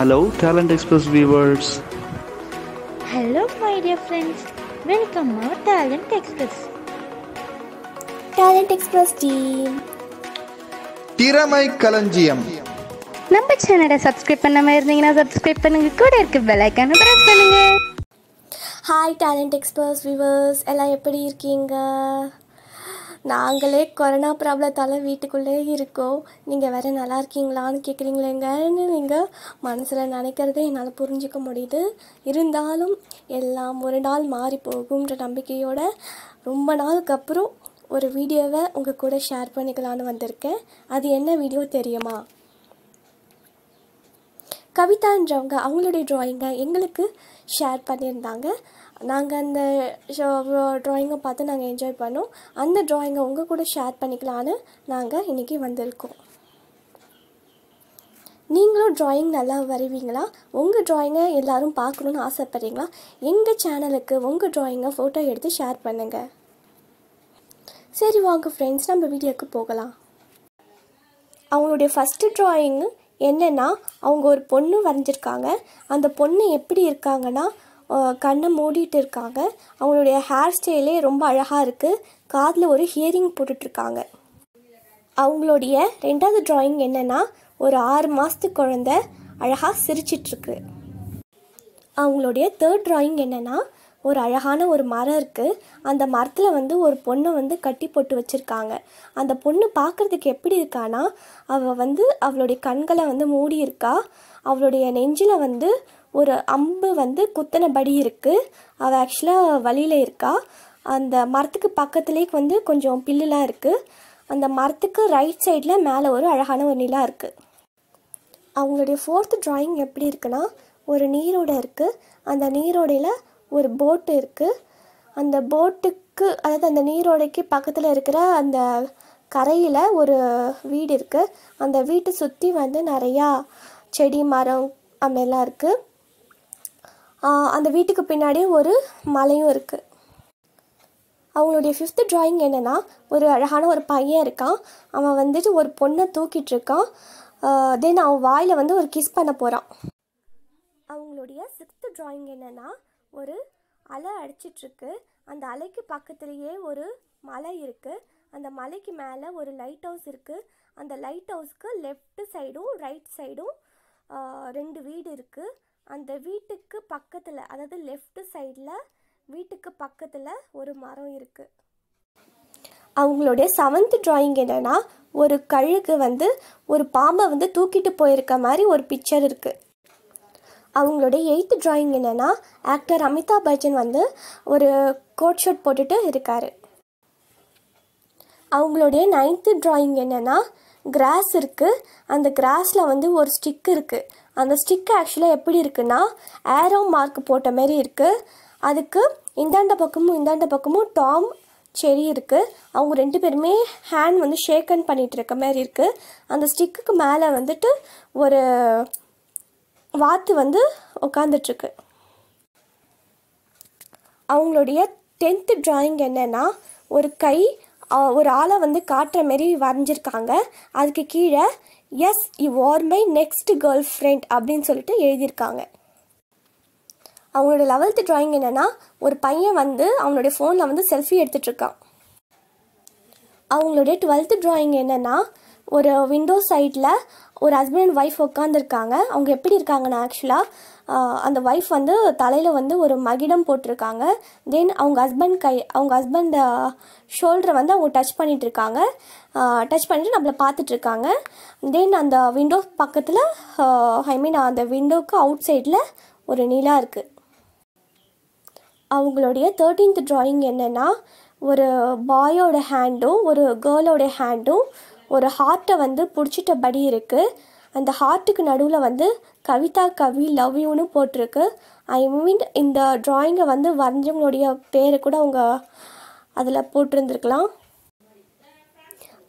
hello talent express viewers hello my dear friends welcome our talent express talent express team திறமை களஞ்சியம் நம்ம சேனலை subscribe பண்ணாமல் இருந்தீங்கன்னா சப்ஸ்கிரைப் பண்ணுங்க கூட இருக்க பெல் ஐக்கானை பிரஸ் பண்ணுங்க ஹாய் டேலண்ட் எக்ஸ்பர்ட்ஸ் வியூவர்ஸ் எல்லாம் எப்படி இருக்கீங்க நாங்களே கொரோனா ப்ராப்ளத்தால் வீட்டுக்குள்ளே இருக்கோம் நீங்கள் வேறு நல்லா இருக்கீங்களான்னு கேட்குறீங்களேங்கன்னு நீங்கள் மனசில் நினைக்கிறதே என்னால் புரிஞ்சிக்க முடியுது இருந்தாலும் எல்லாம் ஒரு நாள் மாறி போகும்ன்ற நம்பிக்கையோடு ரொம்ப நாளுக்கு அப்புறம் ஒரு வீடியோவை உங்கள் கூட ஷேர் பண்ணிக்கலான்னு வந்திருக்கேன் அது என்ன வீடியோ தெரியுமா கவிதான்றவங்க அவங்களுடைய ட்ராயிங்கை எங்களுக்கு ஷேர் பண்ணியிருந்தாங்க நாங்கள் அந்த ட்ராயிங்கை பார்த்து நாங்கள் என்ஜாய் பண்ணோம் அந்த ட்ராயிங்கை உங்கள் கூட ஷேர் பண்ணிக்கலான்னு நாங்கள் இன்றைக்கி வந்திருக்கோம் நீங்களும் ட்ராயிங் நல்லா வரைவீங்களா உங்கள் ட்ராயிங்கை எல்லோரும் பார்க்கணுன்னு ஆசைப்பட்றீங்களா எங்கள் சேனலுக்கு உங்கள் ட்ராயிங்கை ஃபோட்டோ எடுத்து ஷேர் பண்ணுங்கள் சரி வாங்க ஃப்ரெண்ட்ஸ் நம்ம வீடியோக்கு போகலாம் அவங்களுடைய ஃபஸ்ட்டு ட்ராயிங்கு என்னென்னா அவங்க ஒரு பொண்ணு வரைஞ்சிருக்காங்க அந்த பொண்ணு எப்படி இருக்காங்கன்னா கண்ணை மூடிட்டு இருக்காங்க அவங்களுடைய ஹேர் ஸ்டைலே ரொம்ப அழகாக இருக்குது காதில் ஒரு ஹியரிங் போட்டுட்ருக்காங்க அவங்களுடைய ரெண்டாவது ட்ராயிங் என்னென்னா ஒரு ஆறு மாதத்து குழந்த அழகாக சிரிச்சிட்ருக்கு அவங்களுடைய தேர்ட் ட்ராயிங் என்னென்னா ஒரு அழகான ஒரு மரம் இருக்குது அந்த மரத்தில் வந்து ஒரு பொண்ணை வந்து கட்டி போட்டு வச்சுருக்காங்க அந்த பொண்ணு பார்க்குறதுக்கு எப்படி இருக்கானா அவள் வந்து அவளுடைய கண்களை வந்து மூடி இருக்கா அவளுடைய நெஞ்சில் வந்து ஒரு அம்பு வந்து குத்தனபடி இருக்குது அவள் ஆக்சுவலாக வழியில் இருக்கா அந்த மரத்துக்கு பக்கத்துலேயே வந்து கொஞ்சம் பில்லுலாம் இருக்குது அந்த மரத்துக்கு ரைட் சைடில் மேலே ஒரு அழகான ஒரு நிலா இருக்குது அவங்களுடைய ஃபோர்த் ட்ராயிங் எப்படி இருக்குன்னா ஒரு நீரோடை இருக்குது அந்த நீரோடையில் ஒரு போட்டு இருக்குது அந்த போட்டுக்கு அதாவது அந்த நீரோடைக்கு பக்கத்தில் இருக்கிற அந்த கரையில் ஒரு வீடு இருக்குது அந்த வீட்டை சுற்றி வந்து நிறையா செடி மரம் அம்மெல்லாம் இருக்குது அந்த வீட்டுக்கு பின்னாடி ஒரு மலையும் இருக்குது அவங்களுடைய ஃபிஃப்த்து ட்ராயிங் என்னென்னா ஒரு அழகான ஒரு பையன் இருக்கான் அவன் வந்துட்டு ஒரு பொண்ணை தூக்கிட்டு இருக்கான் தென் அவன் வாயில் வந்து ஒரு கிஸ் பண்ண போகிறான் அவங்களுடைய சிக்ஸ்த்து ட்ராயிங் என்னென்னா ஒரு அலை அடிச்சிட்ருக்கு அந்த அலைக்கு பக்கத்துலேயே ஒரு மலை இருக்குது அந்த மலைக்கு மேலே ஒரு லைட் ஹவுஸ் இருக்குது அந்த லைட் ஹவுஸ்க்கு லெஃப்ட் சைடும் ரைட் சைடும் ரெண்டு வீடு இருக்குது அந்த வீட்டுக்கு பக்கத்தில் அதாவது லெஃப்ட் சைடில் வீட்டுக்கு பக்கத்தில் ஒரு மரம் இருக்குது அவங்களுடைய செவன்த் ட்ராயிங் என்னென்னா ஒரு கழுகு வந்து ஒரு பாம்பை வந்து தூக்கிட்டு போயிருக்க மாதிரி ஒரு பிக்சர் இருக்குது அவங்களுடைய எயித்து ட்ராயிங் என்னென்னா ஆக்டர் அமிதாப் பச்சன் வந்து ஒரு கோட் ஷர்ட் போட்டுட்டு இருக்கார் அவங்களுடைய நைன்த்து ட்ராயிங் என்னென்னா கிராஸ் இருக்குது அந்த கிராஸில் வந்து ஒரு ஸ்டிக் இருக்குது அந்த ஸ்டிக் ஆக்சுவலாக எப்படி இருக்குன்னா ஏரோ மார்க் போட்ட மாரி இருக்குது அதுக்கு இந்தாண்ட பக்கமும் இந்தாண்ட பக்கமும் டாம் செரி இருக்குது அவங்க ரெண்டு பேருமே ஹேண்ட் வந்து ஷேக்கன் பண்ணிகிட்டு இருக்க மாதிரி இருக்குது அந்த ஸ்டிக்குக்கு மேலே வந்துட்டு ஒரு வாத்து வந்து உட்காந்துட்ருக்கு அவங்களுடைய டென்த்து ட்ராயிங் என்னென்னா ஒரு கை ஒரு ஆளை வந்து காட்டுற மாரி வரைஞ்சிருக்காங்க அதுக்கு கீழே எஸ் இ வார் மை நெக்ஸ்ட் கேர்ள் ஃப்ரெண்ட் அப்படின்னு சொல்லிட்டு எழுதியிருக்காங்க அவங்களோட லெவல்த்து ட்ராயிங் என்னென்னா ஒரு பையன் வந்து அவனுடைய ஃபோனில் வந்து செல்ஃபி எடுத்துட்ருக்கான் அவங்களுடைய டுவெல்த்து ட்ராயிங் என்னென்னா ஒரு விண்டோ சைடில் ஒரு ஹஸ்பண்ட் அண்ட் ஒய்ஃப் உட்காந்துருக்காங்க அவங்க எப்படி இருக்காங்கன்னா ஆக்சுவலாக அந்த ஒய்ஃப் வந்து தலையில் வந்து ஒரு மகிடம் போட்டிருக்காங்க தென் அவங்க ஹஸ்பண்ட் கை அவங்க ஹஸ்பண்ட் ஷோல்டரை வந்து அவங்க டச் பண்ணிகிட்ருக்காங்க டச் பண்ணிட்டு நம்மளை பார்த்துட்ருக்காங்க தென் அந்த விண்டோ பக்கத்தில் ஐ மீன் அந்த விண்டோக்கு அவுட் சைடில் ஒரு நிலா இருக்குது அவங்களுடைய தேர்ட்டீன்த் ட்ராயிங் என்னென்னா ஒரு பாயோட ஹேண்டும் ஒரு கேர்ளோட ஹேண்டும் ஒரு ஹார்ட்டை வந்து பிடிச்சிட்டபடி இருக்குது அந்த ஹார்ட்டுக்கு நடுவில் வந்து கவிதா கவி லவ் யூனு போட்டிருக்கு ஐ மீன் இந்த ட்ராயிங்கை வந்து வரைஞ்சவங்களுடைய பேரை கூட அவங்க அதில் போட்டிருந்துருக்கலாம்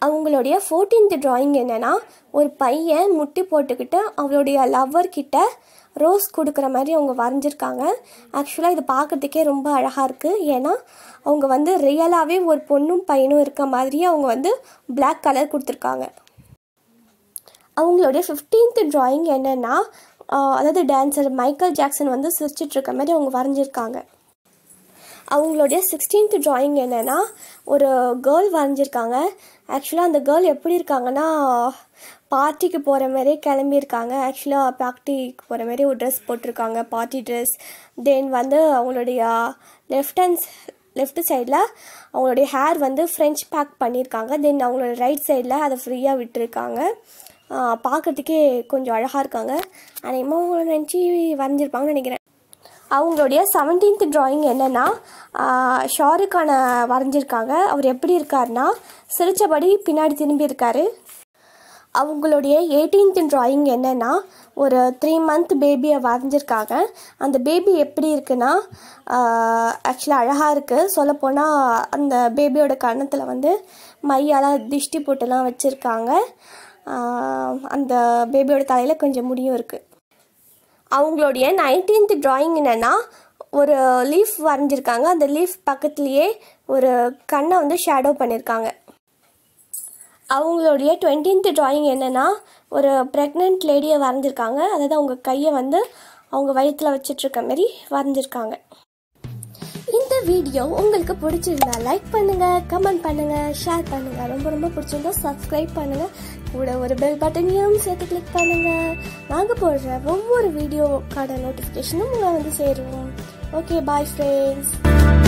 அவங்களுடைய ஃபோர்டீன்த் ட்ராயிங் என்னென்னா ஒரு பையன் முட்டி போட்டுக்கிட்டு அவளுடைய லவ்வர்கிட்ட ரோஸ் கொடுக்குற மாதிரி அவங்க வரைஞ்சிருக்காங்க ஆக்சுவலாக இது பார்க்குறதுக்கே ரொம்ப அழகாக இருக்குது ஏன்னா அவங்க வந்து ரியலாகவே ஒரு பொண்ணும் பையனும் இருக்க மாதிரியே அவங்க வந்து பிளாக் கலர் கொடுத்துருக்காங்க அவங்களுடைய ஃபிஃப்டீன்த்து ட்ராயிங் என்னென்னா அதாவது டான்ஸர் மைக்கேல் ஜாக்சன் வந்து சிரிச்சிட்ருக்க மாதிரி அவங்க வரைஞ்சிருக்காங்க அவங்களுடைய சிக்ஸ்டீன்த் ட்ராயிங் என்னென்னா ஒரு கேர்ள் வரைஞ்சிருக்காங்க ஆக்சுவலாக அந்த கேர்ள் எப்படி இருக்காங்கன்னா பார்ட்டிக்கு போகிற மாதிரி கிளம்பியிருக்காங்க ஆக்சுவலாக பார்ட்டிக்கு போகிற மாதிரி ஒரு ட்ரெஸ் போட்டிருக்காங்க பார்ட்டி ட்ரெஸ் தென் வந்து அவங்களுடைய லெஃப்ட் ஹேண்ட் லெஃப்ட் சைடில் அவங்களுடைய ஹேர் வந்து ஃப்ரெஞ்ச் பேக் பண்ணியிருக்காங்க தென் அவங்களோட ரைட் சைடில் அதை ஃப்ரீயாக விட்டுருக்காங்க பார்க்குறதுக்கே கொஞ்சம் அழகாக இருக்காங்க அநேகமாக அவங்கள நினச்சி வரைஞ்சிருப்பாங்கன்னு நினைக்கிறேன் அவங்களுடைய செவன்டீன்த் ட்ராயிங் என்னென்னா ஷாருக்கான வரைஞ்சிருக்காங்க அவர் எப்படி இருக்காருன்னா சிரித்தபடி பின்னாடி திரும்பி இருக்கார் அவங்களுடைய எயிட்டீன்த் ட்ராயிங் என்னென்னா ஒரு த்ரீ மந்த் பேபியை வரைஞ்சிருக்காங்க அந்த பேபி எப்படி இருக்குன்னா ஆக்சுவலாக அழகாக இருக்குது சொல்லப்போனால் அந்த பேபியோட கன்னத்தில் வந்து மையால் திஷ்டி போட்டுலாம் வச்சுருக்காங்க அந்த பேபியோட தலையில் கொஞ்சம் முடியும் இருக்குது அவங்களுடைய நைன்டீன்த் ட்ராயிங் என்னென்னா ஒரு லீஃப் வரைஞ்சிருக்காங்க அந்த லீஃப் பக்கத்துலேயே ஒரு கண்ணை வந்து ஷேடோ பண்ணியிருக்காங்க அவங்களுடைய டுவெண்ட்டீன்த் ட்ராயிங் என்னென்னா ஒரு ப்ரெக்னென்ட் லேடியை வரைஞ்சிருக்காங்க அதாவது அவங்க கையை வந்து அவங்க வயிற்றில் வச்சிட்ருக்க மாரி வரைஞ்சிருக்காங்க இந்த வீடியோ உங்களுக்கு பிடிச்சிருந்தா லைக் பண்ணுங்க கமெண்ட் பண்ணுங்க ஷேர் பண்ணுங்க ரொம்ப ரொம்ப பிடிச்சிருந்தா சப்ஸ்கிரைப் பண்ணுங்க கூட ஒரு பெல் பட்டனையும் சேர்த்து கிளிக் பண்ணுங்க நாங்கள் போடுற ஒவ்வொரு வீடியோக்கான நோட்டிஃபிகேஷனும் உங்களை வந்து சேருவோம் ஓகே பாய் ஃப்ரெண்ட்ஸ்